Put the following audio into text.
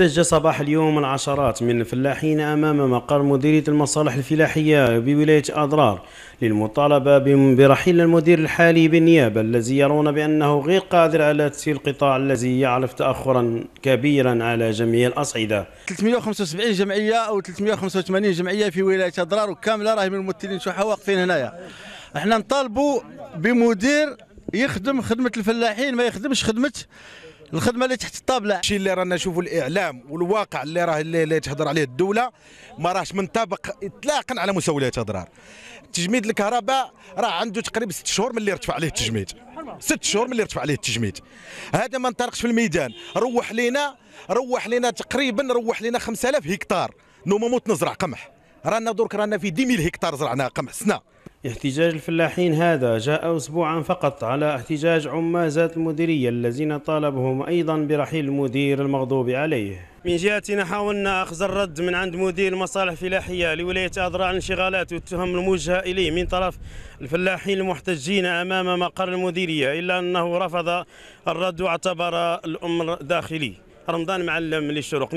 احتج صباح اليوم العشرات من الفلاحين أمام مقر مديرية المصالح الفلاحية بولاية أضرار للمطالبة برحيل المدير الحالي بالنيابة الذي يرون بأنه غير قادر على تسيير القطاع الذي يعرف تأخرا كبيرا على جميع الأصعدة 375 جمعية أو 385 جمعية في ولاية أضرار وكاملة راهي من الممثلين شحا واقفين هنايا احنا نطالبوا بمدير يخدم خدمة الفلاحين ما يخدمش خدمة الخدمه اللي تحت الطابله الشيء اللي رانا نشوفوا الاعلام والواقع اللي راه اللي تهضر عليه الدوله ما راهش منطبق اطلاقا على مسؤوليات اضرار تجميد الكهرباء راه عنده تقريبا ست شهور من اللي ارتفع عليه التجميد ست شهور من اللي ارتفع عليه التجميد هذا ما انطلقش في الميدان روح لينا روح لينا تقريبا روح لينا 5000 هكتار نوموموت نزرع قمح رانا درك رانا في 10000 هكتار زرعنا قمح سنه احتجاج الفلاحين هذا جاء أسبوعا فقط على احتجاج عمازات المديرية الذين طالبهم أيضا برحيل المدير المغضوب عليه من جهتنا حاولنا أخذ الرد من عند مدير المصالح الفلاحية لولاية أذرع الانشغالات والتهم الموجهة إليه من طرف الفلاحين المحتجين أمام مقر المديرية إلا أنه رفض الرد واعتبر الأمر داخلي رمضان معلم للشروق